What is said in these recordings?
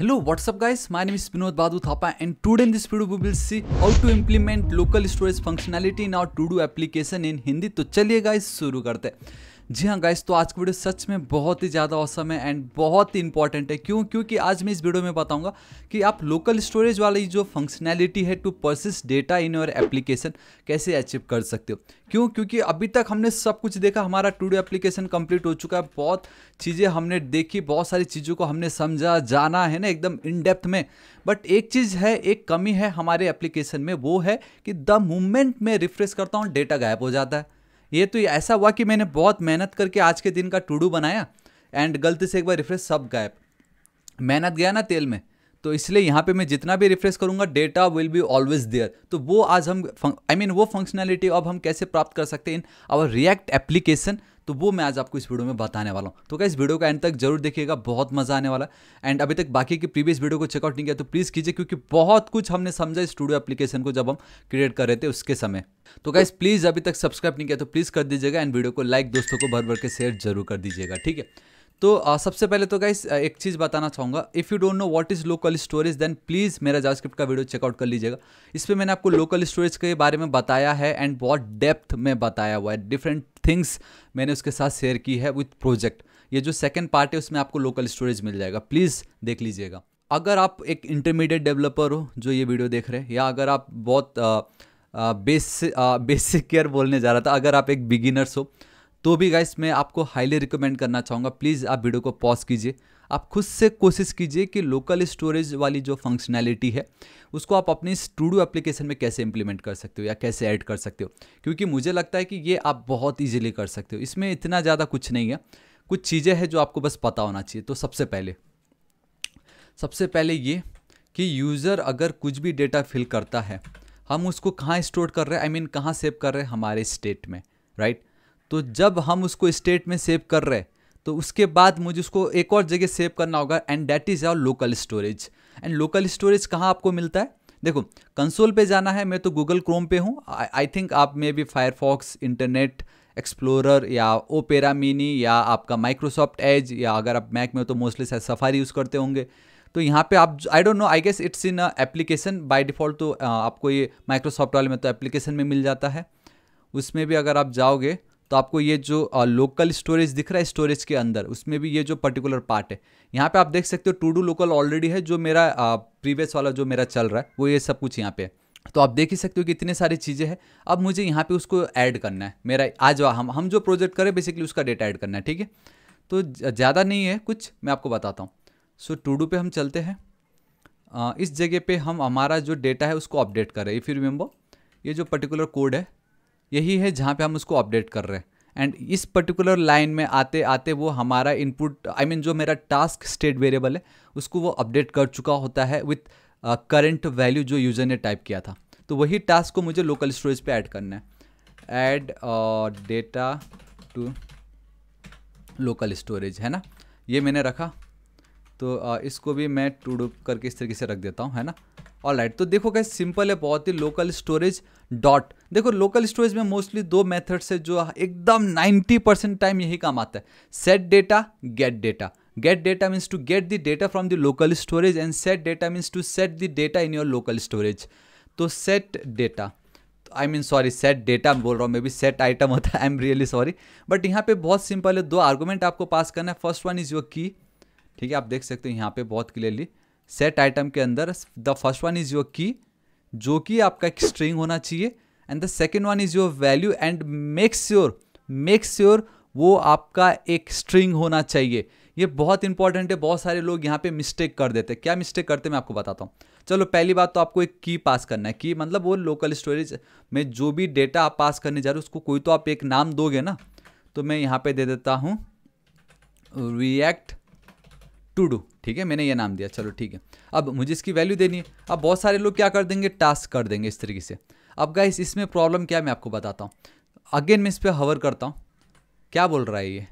Hello, what's up guys? My name is Vinod Badu Thapa and today in this video we will see how to implement local storage functionality in our to-do application in Hindi. तो चलिए guys शुरू करते हैं जी हाँ guys तो आज की video सच में बहुत ही ज़्यादा औसम है एंड बहुत ही इंपॉर्टेंट है क्यों क्योंकि आज मैं इस वीडियो में बताऊंगा कि आप लोकल स्टोरेज वाली जो फंक्शनैलिटी है to persist data in your application कैसे अचीव कर सकते हो क्यों क्योंकि अभी तक हमने सब कुछ देखा हमारा टू एप्लीकेशन कम्प्लीट हो चुका है बहुत चीज़ें हमने देखी बहुत सारी चीज़ों को हमने समझा जाना है ना एकदम इन डेप्थ में बट एक चीज़ है एक कमी है हमारे एप्लीकेशन में वो है कि द मूवमेंट में रिफ्रेश करता हूँ डेटा गायब हो जाता है ये तो ऐसा हुआ कि मैंने बहुत मेहनत करके आज के दिन का टूडू बनाया एंड गलती से एक बार रिफ्रेश सब गायब मेहनत गया ना तेल में तो इसलिए यहाँ पे मैं जितना भी रिफ्रेश करूँगा data will be always there तो वो आज हम आई I मीन mean, वो फंक्शनैलिटी अब हम कैसे प्राप्त कर सकते हैं इन आवर रिएक्ट एप्लीकेशन तो वो मैं आज आपको इस वीडियो में बताने वाला हूँ तो क्या इस वीडियो का एंड तक जरूर देखिएगा बहुत मज़ा आने वाला एंड अभी तक बाकी के प्रीवियस वीडियो को चेकआउट नहीं किया तो प्लीज़ कीजिए क्योंकि बहुत कुछ हमने समझा स्टूडियो एप्लीकेशन को जब हम क्रिएट कर रहे थे उसके समय तो गाइज प्लीज़ अभी तक सब्सक्राइब नहीं किया तो प्लीज़ कर दीजिएगा एंड वीडियो को लाइक दोस्तों को भर भर के शेयर जरूर कर दीजिएगा ठीक है तो आ, सबसे पहले तो गाइस एक चीज़ बताना चाहूँगा if you don't know what is local storage then please मेरा जावास्क्रिप्ट का वीडियो चेकआउट कर लीजिएगा इस पर मैंने आपको लोकल स्टोरेज के बारे में बताया है एंड बहुत डेप्थ में बताया हुआ है डिफरेंट थिंग्स मैंने उसके साथ शेयर की है विथ प्रोजेक्ट ये जो सेकेंड पार्ट है उसमें आपको लोकल स्टोरेज मिल जाएगा प्लीज़ देख लीजिएगा अगर आप एक इंटरमीडिएट डेवलपर हो जो ये वीडियो देख रहे हैं या अगर आप बहुत बेसिक बेसिक केयर बोलने जा रहा था अगर आप एक बिगिनर्स हो तो भी गाइस मैं आपको हाईली रिकमेंड करना चाहूँगा प्लीज़ आप वीडियो को पॉज कीजिए आप खुद से कोशिश कीजिए कि लोकल स्टोरेज वाली जो फंक्शनैलिटी है उसको आप अपनी स्टूडियो एप्लीकेशन में कैसे इंप्लीमेंट कर सकते हो या कैसे ऐड कर सकते हो क्योंकि मुझे लगता है कि ये आप बहुत ईजिली कर सकते हो इसमें इतना ज़्यादा कुछ नहीं है कुछ चीज़ें हैं जो आपको बस पता होना चाहिए तो सबसे पहले सबसे पहले ये कि यूज़र अगर कुछ भी डेटा फिल करता है हम उसको कहाँ स्टोर कर रहे हैं आई मीन कहाँ सेव कर रहे हैं हमारे स्टेट में राइट तो जब हम उसको स्टेट में सेव कर रहे तो उसके बाद मुझे उसको एक और जगह सेव करना होगा and that is our local storage and local storage कहाँ आपको मिलता है देखो कंसोल पे जाना है मैं तो गूगल क्रोम पे हूँ आई थिंक आप maybe Firefox Internet Explorer या ओपेरा मिनी या आपका माइक्रोसॉफ्ट एज या अगर आप मैक में हो तो मोस्टली शायद सफारी यूज़ करते होंगे तो यहाँ पे आप I don't know I guess it's in application by default तो uh, आपको ये माइक्रोसॉफ्ट वाले में तो एप्लीकेशन में मिल जाता है उसमें भी अगर आप जाओगे तो आपको ये जो लोकल स्टोरेज दिख रहा है स्टोरेज के अंदर उसमें भी ये जो पर्टिकुलर पार्ट है यहाँ पे आप देख सकते हो टू डू लोकल ऑलरेडी है जो मेरा प्रीवियस वाला जो मेरा चल रहा है वो ये सब कुछ यहाँ पे है तो आप देख ही सकते हो कि इतने सारी चीज़ें हैं अब मुझे यहाँ पे उसको ऐड करना है मेरा आज हम हम जो प्रोजेक्ट करें बेसिकली उसका डेटा ऐड करना है ठीक है तो ज़्यादा नहीं है कुछ मैं आपको बताता हूँ सो टू डू पे हम चलते हैं इस जगह पे हम हमारा जो डेटा है उसको अपडेट करें इफ़ यू रिमेंबर ये जो पर्टिकुलर कोड है यही है जहाँ पे हम उसको अपडेट कर रहे हैं एंड इस पर्टिकुलर लाइन में आते आते वो हमारा इनपुट आई मीन जो मेरा टास्क स्टेट वेरिएबल है उसको वो अपडेट कर चुका होता है विथ करेंट वैल्यू जो यूज़र ने टाइप किया था तो वही टास्क को मुझे लोकल स्टोरेज पे ऐड करना है add data to local storage है ना ये मैंने रखा तो uh, इसको भी मैं टू डू करके इस तरीके से रख देता हूँ है ना ऑल राइट right, तो देखो कैसे सिंपल है बहुत ही लोकल स्टोरेज डॉट देखो लोकल स्टोरेज में मोस्टली दो मेथड्स है जो एकदम 90 परसेंट टाइम यही काम आता है set data get data get data means to get the data from the local storage and set data means to set the data in your local storage तो set data I mean sorry set data बोल रहा हूँ maybe set item होता है I am really sorry but यहाँ पे बहुत simple है दो आर्गूमेंट आपको पास करना है फर्स्ट वन इज़ योर की ठीक है आप देख सकते हो यहाँ पे बहुत क्लियरली सेट आइटम के अंदर the first one is your key जो कि आपका एक स्ट्रिंग होना चाहिए and the second one is your value and make sure make sure वो आपका एक स्ट्रिंग होना चाहिए ये बहुत इंपॉर्टेंट है बहुत सारे लोग यहाँ पे मिस्टेक कर देते हैं क्या मिस्टेक करते मैं आपको बताता हूँ चलो पहली बात तो आपको एक की पास करना है की मतलब वो लोकल स्टोरेज में जो भी डेटा आप पास करने जा रहे हो उसको कोई तो आप एक नाम दोगे ना तो मैं यहाँ पे दे देता हूँ रिएक्ट टू डू ठीक है मैंने ये नाम दिया चलो ठीक है अब मुझे इसकी वैल्यू देनी है अब बहुत सारे लोग क्या कर देंगे टास्क कर देंगे इस तरीके से अब गाइस इसमें प्रॉब्लम क्या मैं आपको बताता हूँ अगेन मैं इस पर हवर करता हूँ क्या बोल रहा है ये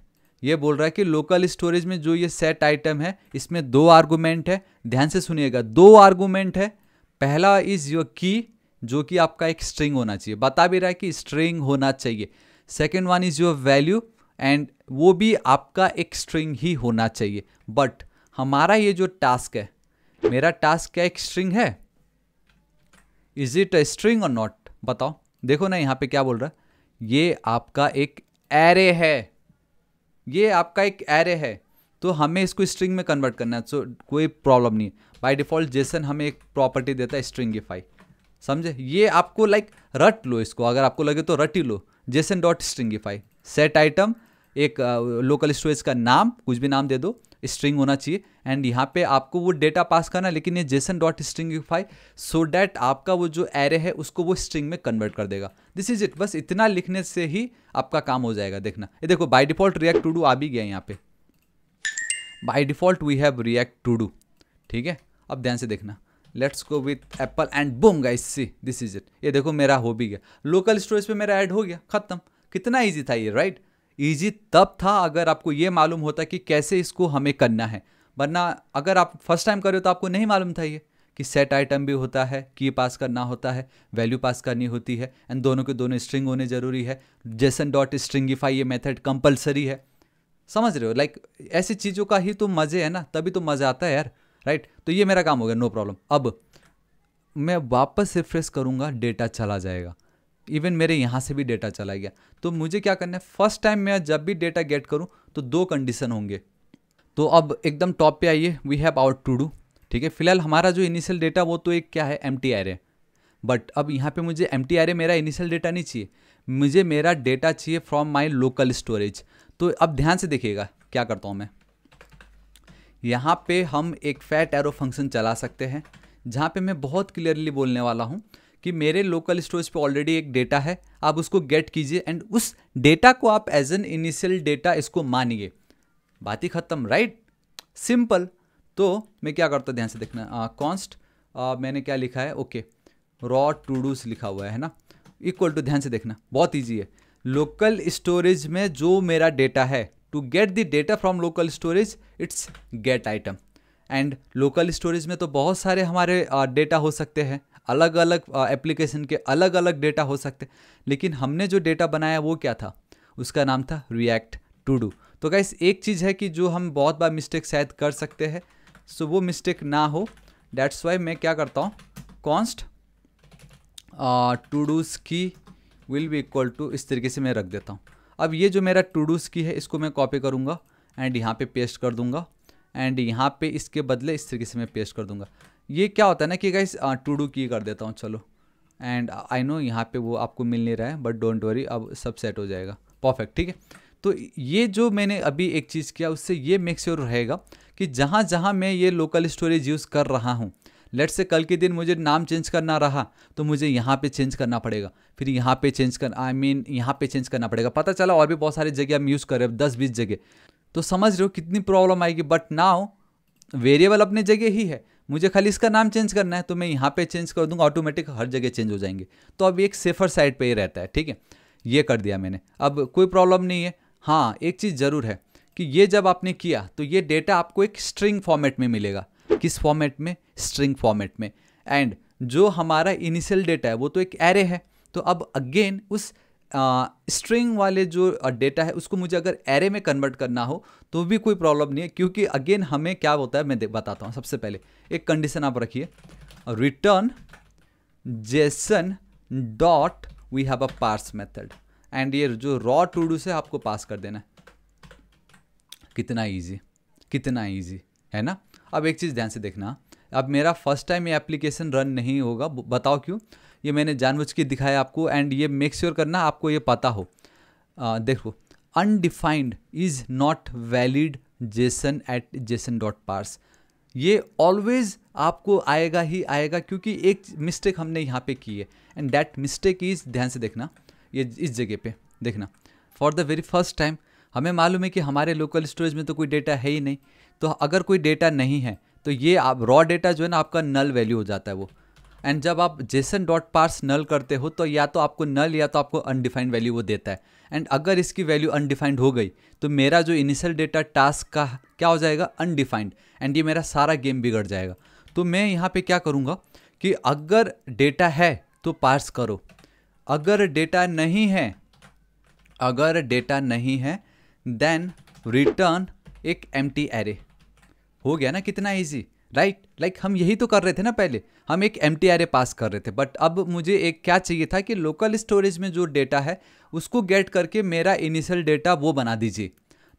ये बोल रहा है कि लोकल स्टोरेज में जो ये सेट आइटम है इसमें दो आर्गूमेंट है ध्यान से सुनिएगा दो आर्गूमेंट है पहला इज़ योर की जो कि आपका एक स्ट्रिंग होना चाहिए बता भी रहा है कि स्ट्रिंग होना चाहिए second one is your value and वो भी आपका एक स्ट्रिंग ही होना चाहिए बट हमारा ये जो टास्क है मेरा टास्क क्या एक स्ट्रिंग है इज इट अ स्ट्रिंग और नॉट बताओ देखो ना यहाँ पे क्या बोल रहा है ये आपका एक एरे है ये आपका एक एरे है तो हमें इसको स्ट्रिंग में कन्वर्ट करना है सो कोई प्रॉब्लम नहीं है बाई डिफॉल्ट जेसन हमें एक प्रॉपर्टी देता है स्ट्रिंगिफाई समझे ये आपको लाइक like, रट लो इसको अगर आपको लगे तो रट ही लो JSON dot stringify set item एक लोकल स्टोरेज का नाम कुछ भी नाम दे दो स्ट्रिंग होना चाहिए एंड यहाँ पे आपको वो डेटा पास करना लेकिन ये JSON dot stringify so that आपका वो जो एरे है उसको वो स्ट्रिंग में कन्वर्ट कर देगा दिस इज इट बस इतना लिखने से ही आपका काम हो जाएगा देखना ये देखो by default React to do आ भी गया यहाँ पे by default we have React to do ठीक है अब ध्यान से देखना let's go with apple and boom guys see this is it ये देखो मेरा हो भी गया लोकल स्टोरेज पे मेरा ऐड हो गया खत्म कितना ईजी था ये राइट right? ईजी तब था अगर आपको ये मालूम होता कि कैसे इसको हमें करना है वरना अगर आप फर्स्ट टाइम कर रहे हो तो आपको नहीं मालूम था ये कि सेट आइटम भी होता है की पास करना होता है वैल्यू पास करनी होती है एंड दोनों के दोनों स्ट्रिंग होने ज़रूरी है जेसन डॉट स्ट्रिंगिफाई ये मेथड कंपलसरी है समझ रहे हो लाइक like, ऐसी चीज़ों का ही तो मज़े है ना तभी तो मज़ा आता है यार राइट तो ये मेरा काम हो गया नो प्रॉब्लम अब मैं वापस रिफ्रेश करूँगा डेटा चला जाएगा इवन मेरे यहाँ से भी डेटा चला गया तो मुझे क्या करना है फर्स्ट टाइम मैं जब भी डेटा गेट करूँ तो दो कंडीशन होंगे तो अब एकदम टॉप पे आइए we have our to do ठीक है फिलहाल हमारा जो इनिशियल डेटा वो तो एक क्या है एम टी आर बट अब यहाँ पे मुझे एम टी आर मेरा इनिशियल डेटा नहीं चाहिए मुझे मेरा डेटा चाहिए फ्रॉम माई लोकल स्टोरेज तो अब ध्यान से देखिएगा क्या करता हूँ मैं यहाँ पे हम एक फैट एरो फंक्शन चला सकते हैं जहाँ पे मैं बहुत क्लियरली बोलने वाला हूँ कि मेरे लोकल स्टोरेज पे ऑलरेडी एक डेटा है आप उसको गेट कीजिए एंड उस डेटा को आप एज एन इनिशियल डेटा इसको मानिए बात ही ख़त्म राइट सिंपल तो मैं क्या करता ध्यान से देखना कॉन्स्ट मैंने क्या लिखा है ओके रॉ टू डूस लिखा हुआ है ना इक्वल टू ध्यान से देखना बहुत ईजी है लोकल स्टोरेज में जो मेरा डेटा है to get the data from local storage it's get item and local storage में तो बहुत सारे हमारे डेटा हो सकते हैं अलग अलग एप्लीकेशन के अलग अलग डेटा हो सकते लेकिन हमने जो डेटा बनाया वो क्या था उसका नाम था रिएक्ट टू डू तो गाइस एक चीज़ है कि जो हम बहुत बार मिस्टेक शायद कर सकते हैं सो वो मिस्टेक ना हो डैट्स वाई मैं क्या करता हूँ const todos key will be equal to इस तरीके से मैं रख देता हूँ अब ये जो मेरा टू डूज की है इसको मैं कॉपी करूँगा एंड यहाँ पे पेस्ट कर दूँगा एंड यहाँ पे इसके बदले इस तरीके से मैं पेस्ट कर दूंगा ये क्या होता है ना कि गाइस टू डू की कर देता हूँ चलो एंड आई नो यहाँ पे वो आपको मिल नहीं रहा है बट डोंट वरी अब सब सेट हो जाएगा परफेक्ट ठीक है तो ये जो मैंने अभी एक चीज़ किया उससे ये मेक श्योर sure रहेगा कि जहाँ जहाँ मैं ये लोकल स्टोरेज यूज़ कर रहा हूँ लेट से कल के दिन मुझे नाम चेंज करना रहा तो मुझे यहाँ पे चेंज करना पड़ेगा फिर यहाँ पे चेंज कर आई I मीन mean, यहाँ पे चेंज करना पड़ेगा पता चला और भी बहुत सारी जगह हम यूज़ कर रहे हैं दस बीस जगह तो समझ रहे हो कितनी प्रॉब्लम आएगी बट नाउ वेरिएबल अपने जगह ही है मुझे खाली इसका नाम चेंज करना है तो मैं यहाँ पे चेंज कर दूंगा ऑटोमेटिक हर जगह चेंज हो जाएंगे तो अब एक सेफर साइड पे ही रहता है ठीक है ये कर दिया मैंने अब कोई प्रॉब्लम नहीं है हाँ एक चीज़ ज़रूर है कि ये जब आपने किया तो ये डेटा आपको एक स्ट्रिंग फॉर्मेट में मिलेगा किस फॉर्मेट में स्ट्रिंग फॉर्मेट में एंड जो हमारा इनिशियल डेटा है वो तो एक एरे है तो अब अगेन उस स्ट्रिंग वाले जो डेटा है उसको मुझे अगर एरे में कन्वर्ट करना हो तो भी कोई प्रॉब्लम नहीं है क्योंकि अगेन हमें क्या होता है मैं बताता हूँ सबसे पहले एक कंडीशन आप रखिए return JSON dot we have a parse method and ये जो रॉ टू डू से आपको पास कर देना है कितना ईजी कितना ईजी है ना अब एक चीज़ ध्यान से देखना अब मेरा फर्स्ट टाइम ये एप्लीकेशन रन नहीं होगा बताओ क्यों ये मैंने जानबूझ के दिखाया आपको एंड ये मेक श्योर sure करना आपको ये पता हो आ, देखो undefined is not valid JSON at JSON dot parse ये ऑलवेज आपको आएगा ही आएगा क्योंकि एक मिस्टेक हमने यहाँ पे की है एंड दैट मिस्टेक इज ध्यान से देखना ये इस जगह पे देखना for the very first time हमें मालूम है कि हमारे लोकल स्टोरेज में तो कोई डेटा है ही नहीं तो अगर कोई डेटा नहीं है तो ये आप रॉ डेटा जो है ना आपका नल वैल्यू हो जाता है वो एंड जब आप जेसन डॉट पार्स नल करते हो तो या तो आपको नल या तो आपको अनडिफाइंड वैल्यू वो देता है एंड अगर इसकी वैल्यू अनडिफाइंड हो गई तो मेरा जो इनिशियल डेटा टास्क का क्या हो जाएगा अनडिफाइंड एंड ये मेरा सारा गेम बिगड़ जाएगा तो मैं यहाँ पे क्या करूँगा कि अगर डेटा है तो पार्स करो अगर डेटा नहीं है अगर डेटा नहीं है देन रिटर्न एक एम एरे हो गया ना कितना easy right right? Like like हम यही तो कर रहे थे ना पहले हम एक एम टी पास कर रहे थे बट अब मुझे एक क्या चाहिए था कि लोकल स्टोरेज में जो डेटा है उसको गेट करके मेरा इनिशियल डेटा वो बना दीजिए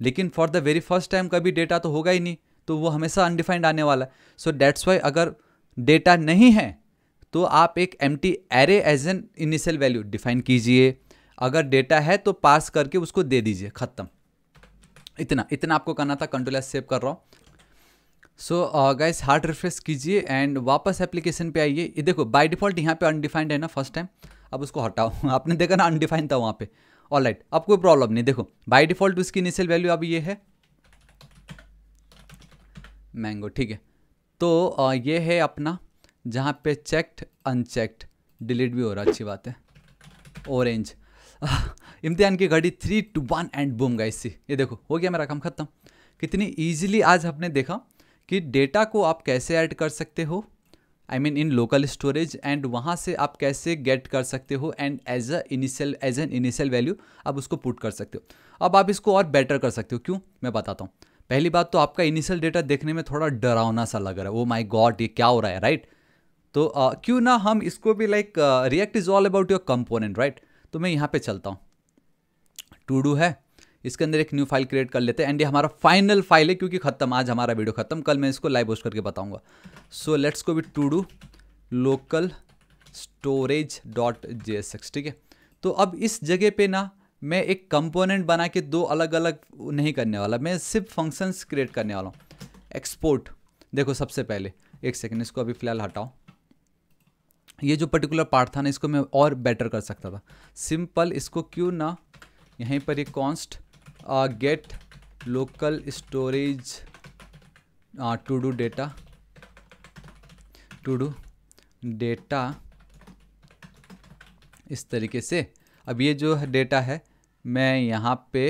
लेकिन for the very first time कभी डेटा तो होगा ही नहीं तो वो हमेशा अनडिफाइंड आने वाला है सो डैट्स वाई अगर डेटा नहीं है तो आप एक empty array as an initial value define कीजिए अगर डेटा है तो पास करके उसको दे दीजिए ख़त्म इतना इतना आपको करना था कंट्रोल एस सेव कर रहा हूँ सो गाइस हार्ड रिफ्रेश कीजिए एंड वापस एप्लीकेशन पे आइए ये देखो बाय डिफॉल्ट यहाँ पे अनडिफाइंड है ना फर्स्ट टाइम अब उसको हटाओ आपने देखा ना अनडिफाइंड था वहाँ पे ऑल राइट अब कोई प्रॉब्लम नहीं देखो बाय डिफॉल्ट उसकी इनिशियल वैल्यू अब ये है मैंगो ठीक है तो आ, uh, ये है अपना जहाँ पे चेक्ड अनचेक्ड डिलीट भी हो रहा अच्छी बात है ऑरेंज इम्तिहान की घड़ी three two one and boom guys see ये देखो हो गया मेरा काम ख़त्म कितनी ईजिली आज हमने देखा कि डेटा को आप कैसे ऐड कर सकते हो I mean in local storage and वहाँ से आप कैसे गेट कर सकते हो and as a initial as an initial value आप उसको पुट कर सकते हो अब आप इसको और बेटर कर सकते हो क्यों मैं बताता हूँ पहली बात तो आपका इनिशियल डेटा देखने में थोड़ा डरावना सा लग रहा है ओ माई गॉड ये क्या हो रहा है राइट right? तो uh, क्यों ना हम इसको भी like React is all about your component right तो मैं यहाँ पे चलता हूँ टू डू है इसके अंदर एक न्यू फाइल क्रिएट कर लेते हैं एंड ये हमारा फाइनल फाइल है क्योंकि खत्म आज हमारा वीडियो खत्म कल मैं इसको लाइव होस्ट करके बताऊंगा सो लेट्स को भी to do local storage dot J ठीक है तो अब इस जगह पे ना मैं एक कंपोनेंट बना के दो अलग अलग नहीं करने वाला मैं सिर्फ फंक्शंस क्रिएट करने वाला हूँ एक्सपोर्ट देखो सबसे पहले एक सेकेंड इसको अभी फ़िलहाल हटाओ ये जो पर्टिकुलर पार्ट था ना इसको मैं और बेटर कर सकता था सिंपल इसको क्यों ना यहीं पर एक const Uh, get local storage uh, to do data to do data इस तरीके से अब ये जो डेटा है मैं यहाँ पे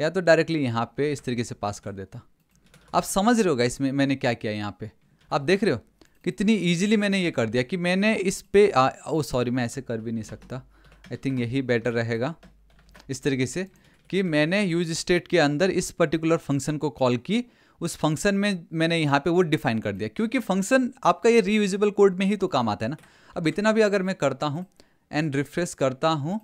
या तो डायरेक्टली यहाँ पे इस तरीके से पास कर देता आप समझ रहे होगा इसमें मैंने क्या किया यहाँ पे आप देख रहे हो कितनी इजीली मैंने ये कर दिया कि मैंने इस पे आ, ओ सॉरी मैं ऐसे कर भी नहीं सकता आई थिंक यही बेटर रहेगा इस तरीके से कि मैंने यूज स्टेट के अंदर इस पर्टिकुलर फंक्शन को कॉल की उस फंक्शन में मैंने यहाँ पे वो डिफाइन कर दिया क्योंकि फंक्शन आपका ये रीविजिबल कोड में ही तो काम आता है ना अब इतना भी अगर मैं करता हूँ एंड रिफ्रेश करता हूँ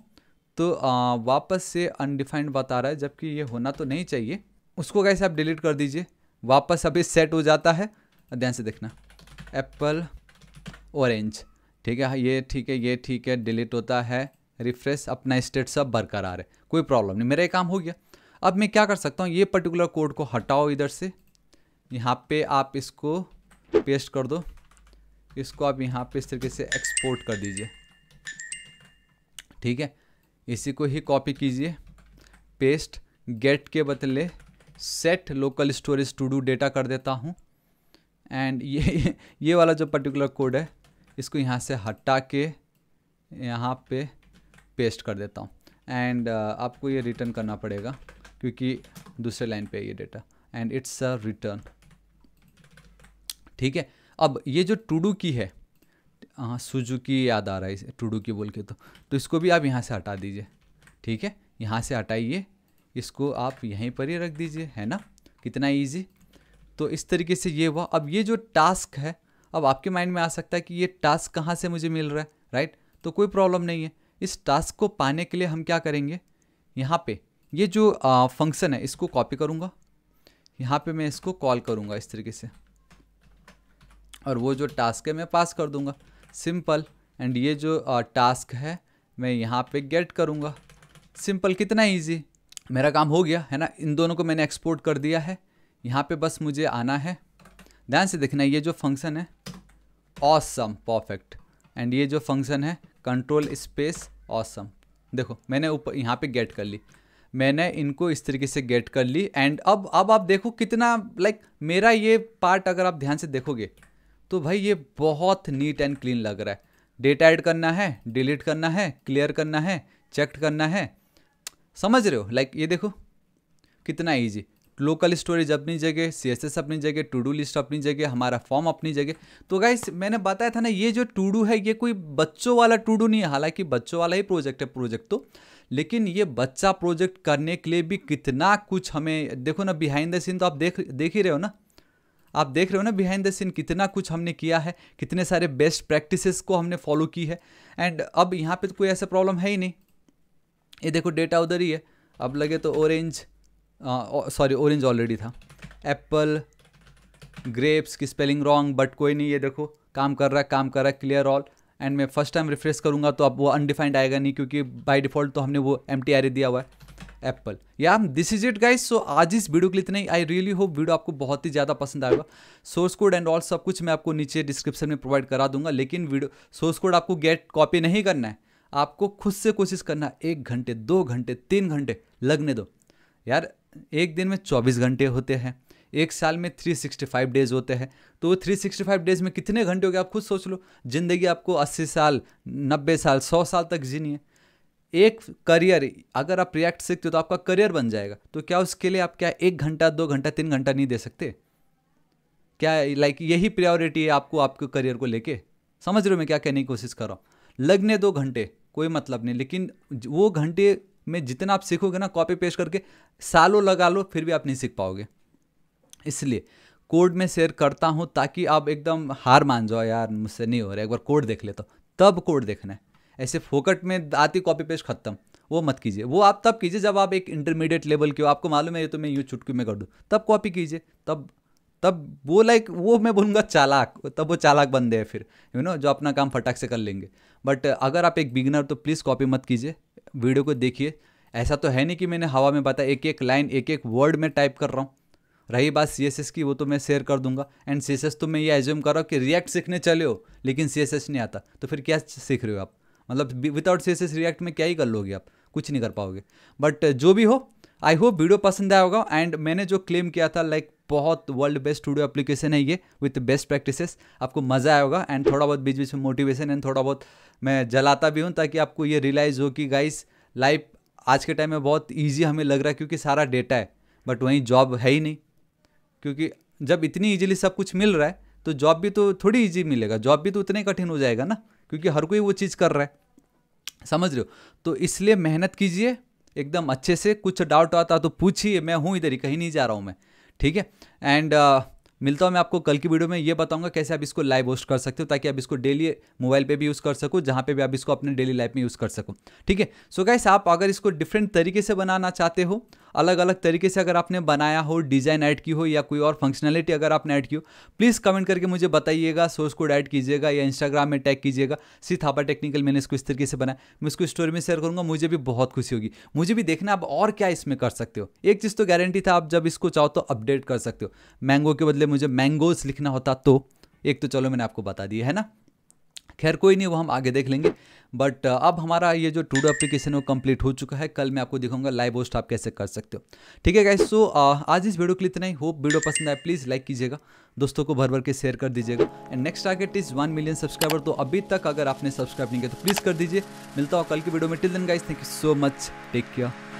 तो आ, वापस से अनडिफाइंड बता रहा है जबकि ये होना तो नहीं चाहिए उसको कैसे आप डिलीट कर दीजिए वापस अभी सेट हो जाता है ध्यान से देखना एप्पल ऑरेंज ठीक है ये ठीक है ये ठीक है डिलीट होता है रिफ्रेश अपना स्टेट सब बरकरार है कोई प्रॉब्लम नहीं मेरा ये काम हो गया अब मैं क्या कर सकता हूँ ये पर्टिकुलर कोड को हटाओ इधर से यहाँ पे आप इसको पेस्ट कर दो इसको आप यहाँ पे इस तरीके से एक्सपोर्ट कर दीजिए ठीक है इसी को ही कॉपी कीजिए पेस्ट गेट के बदले set local storage to do data कर देता हूँ एंड ये ये वाला जो पर्टिकुलर कोड है इसको यहाँ से हटा के यहाँ पे पेस्ट कर देता हूँ एंड uh, आपको ये रिटर्न करना पड़ेगा क्योंकि दूसरे लाइन पे ये data and it's a return ठीक है अब ये जो टूडू की है हाँ सुजुकी याद आ रहा है टूडू की बोल के तो तो इसको भी आप यहाँ से हटा दीजिए ठीक है यहाँ से हटाइए इसको आप यहीं पर ही रख दीजिए है ना कितना ईजी तो इस तरीके से ये हुआ अब ये जो टास्क है अब आपके माइंड में आ सकता है कि ये टास्क कहाँ से मुझे मिल रहा है राइट तो कोई प्रॉब्लम नहीं है इस टास्क को पाने के लिए हम क्या करेंगे यहाँ पे ये जो फंक्शन है इसको कॉपी करूँगा यहाँ पे मैं इसको कॉल करूँगा इस तरीके से और वो जो टास्क है मैं पास कर दूँगा सिंपल एंड ये जो टास्क है मैं यहाँ पे गेट करूँगा सिंपल कितना इजी मेरा काम हो गया है ना इन दोनों को मैंने एक्सपोर्ट कर दिया है यहाँ पे बस मुझे आना है ध्यान से देखना ये जो फंक्शन है ऑसम परफेक्ट एंड ये जो फंक्शन है कंट्रोल स्पेस ऑसम देखो मैंने ऊपर यहाँ पे गेट कर ली मैंने इनको इस तरीके से गेट कर ली एंड अब अब आप देखो कितना लाइक like, मेरा ये पार्ट अगर आप ध्यान से देखोगे तो भाई ये बहुत नीट एंड क्लीन लग रहा है डेटा ऐड करना है डिलीट करना है क्लियर करना है चेक करना है समझ रहे हो लाइक like, ये देखो कितना ईजी लोकल स्टोरेज अपनी जगह सी एस एस अपनी जगह टू डू लिस्ट अपनी जगह हमारा फॉर्म अपनी जगह तो गाइस मैंने बताया था ना ये जो टू डू है ये कोई बच्चों वाला टू डू नहीं है हालांकि बच्चों वाला ही प्रोजेक्ट है प्रोजेक्ट तो लेकिन ये बच्चा प्रोजेक्ट करने के लिए भी कितना कुछ हमें देखो ना बिहाइंड द सीन तो आप देख देख ही रहे हो ना आप देख रहे हो ना बिहाइंड द सीन कितना कुछ हमने किया है कितने सारे बेस्ट प्रैक्टिसेस को हमने फॉलो की है एंड अब यहाँ पे तो कोई ऐसा प्रॉब्लम है ही नहीं ये देखो डेटा उधर ही है अब लगे तो ऑरेंज सॉरी ऑरेंज ऑलरेडी था एप्पल ग्रेप्स की स्पेलिंग रॉन्ग बट कोई नहीं ये देखो काम कर रहा है काम कर रहा है क्लियर ऑल एंड मैं फर्स्ट टाइम रिफ्रेश करूँगा तो अब वो अनडिफाइंड आएगा नहीं क्योंकि बाय डिफ़ॉल्ट तो हमने वो एम टी दिया हुआ है एप्पल या this is it guys so आज इस वीडियो के लिए इतना ही आई रियली होप वीडियो आपको बहुत ही ज़्यादा पसंद आएगा सोर्स कोड एंड ऑल सब कुछ मैं आपको नीचे डिस्क्रिप्शन में प्रोवाइड करा दूंगा लेकिन वीडियो सोर्स कोड आपको गेट कॉपी नहीं करना है आपको खुद से कोशिश करना एक घंटे दो घंटे तीन घंटे लगने दो यार एक दिन में चौबीस घंटे होते हैं एक साल में 365 डेज होते हैं तो 365 डेज में कितने घंटे हो गए आप खुद सोच लो ज़िंदगी आपको 80 साल 90 साल 100 साल तक जीनी है एक करियर अगर आप रिएक्ट सीखते हो तो आपका करियर बन जाएगा तो क्या उसके लिए आप क्या एक घंटा दो घंटा तीन घंटा नहीं दे सकते क्या लाइक यही प्रायोरिटी है आपको आपके करियर को लेके समझ रहे हो मैं क्या कहने की कोशिश कर रहा हूँ लगने दो घंटे कोई मतलब नहीं लेकिन वो घंटे में जितना आप सीखोगे ना कॉपी पेस्ट करके सालों लगा लो फिर भी आप नहीं सीख पाओगे इसलिए कोड में शेयर करता हूँ ताकि आप एकदम हार मान जाओ यार मुझसे नहीं हो रहा एक बार कोड देख ले तो तब कोड देखना है ऐसे फोकट में आती कॉपी पेस्ट खत्म वो मत कीजिए वो आप तब कीजिए जब आप एक इंटरमीडिएट लेवल के हो आपको मालूम है ये तो मैं यूँ चुटकी में कर दूँ तब कॉपी कीजिए तब तब वो लाइक वो मैं बोलूँगा चालाक तब वो चालाक बंदे हैं फिर यू you नो know, जो अपना काम फटाक से कर लेंगे बट अगर आप एक बिगिनर तो प्लीज़ कॉपी मत कीजिए वीडियो को देखिए ऐसा तो है नहीं कि मैंने हवा में बताया एक एक लाइन एक एक वर्ड में टाइप कर रहा हूँ रही बात सी की वो तो मैं शेयर कर दूंगा एंड सी तो मैं ये एज्यूम कर रहा हूँ कि रिएक्ट सीखने चले हो लेकिन सी नहीं आता तो फिर क्या सीख रहे हो आप मतलब विदाउट सी रिएक्ट में क्या ही कर लोगे आप कुछ नहीं कर पाओगे बट जो भी हो आई होप वीडियो पसंद आया होगा एंड मैंने जो क्लेम किया था लाइक like, बहुत वर्ल्ड बेस्ट स्टूडियो एप्लीकेशन है ये विथ बेस्ट प्रैक्टिसेस आपको मज़ा आया होगा एंड थोड़ा बहुत बीच बीच में मोटिवेशन एंड थोड़ा बहुत मैं जलाता भी हूँ ताकि आपको ये रियलाइज़ हो कि गाइस लाइफ आज के टाइम में बहुत ईजी हमें लग रहा है क्योंकि सारा डेटा है बट वहीं जॉब है ही नहीं क्योंकि जब इतनी ईजिली सब कुछ मिल रहा है तो जॉब भी तो थोड़ी ईजी मिलेगा जॉब भी तो उतना ही कठिन हो जाएगा ना क्योंकि हर कोई वो चीज़ कर रहा है समझ रहे हो तो इसलिए मेहनत कीजिए एकदम अच्छे से कुछ डाउट आता तो पूछिए मैं हूँ इधर ही कहीं नहीं जा रहा हूँ मैं ठीक है एंड uh, मिलता हूँ मैं आपको कल की वीडियो में ये बताऊंगा कैसे आप इसको लाइव होस्ट कर सकते हो ताकि आप इसको डेली मोबाइल पे भी यूज़ कर सको जहाँ पे भी आप इसको अपने डेली लाइफ में यूज़ कर सको ठीक है सो गाइस आप अगर इसको डिफरेंट तरीके से बनाना चाहते हो अलग अलग तरीके से अगर आपने बनाया हो डिज़ाइन ऐड की हो या कोई और फंक्शनलिटी अगर आपने ऐड की हो प्लीज़ कमेंट करके मुझे बताइएगा सोर्स कोड ऐड कीजिएगा या इंस्टाग्राम में टैग कीजिएगा सी थापा टेक्निकल मैंने इसको इस तरीके से बनाया मैं इसको स्टोरी में शेयर करूँगा मुझे भी बहुत खुशी होगी मुझे भी देखना आप और क्या इसमें कर सकते हो एक चीज़ तो गारंटी था आप जब इसको चाहो तो अपडेट कर सकते हो मैंगो के बदले मुझे मैंगोज लिखना होता तो एक तो चलो मैंने आपको बता दिया है ना खैर कोई नहीं वो हम आगे देख लेंगे बट uh, अब हमारा ये जो टू टूडो एप्लीकेशन वो कंप्लीट हो चुका है कल मैं आपको दिखाऊंगा लाइव होस्ट आप कैसे कर सकते हो ठीक है गाइस सो uh, आज इस वीडियो के लिए इतना ही होप वीडियो पसंद आए प्लीज़ लाइक कीजिएगा दोस्तों को भर भर के शेयर कर दीजिएगा and next target is one million subscriber तो अभी तक अगर आपने सब्सक्राइब नहीं किया तो प्लीज़ कर दीजिए मिलता हो कल की वीडियो में till then guys thank you so much take care